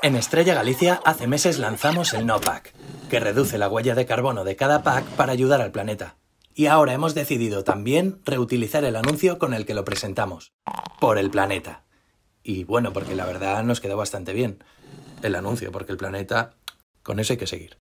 En Estrella Galicia hace meses lanzamos el No Pack, que reduce la huella de carbono de cada pack para ayudar al planeta. Y ahora hemos decidido también reutilizar el anuncio con el que lo presentamos. Por el planeta. Y bueno, porque la verdad nos quedó bastante bien. El anuncio, porque el planeta... Con eso hay que seguir.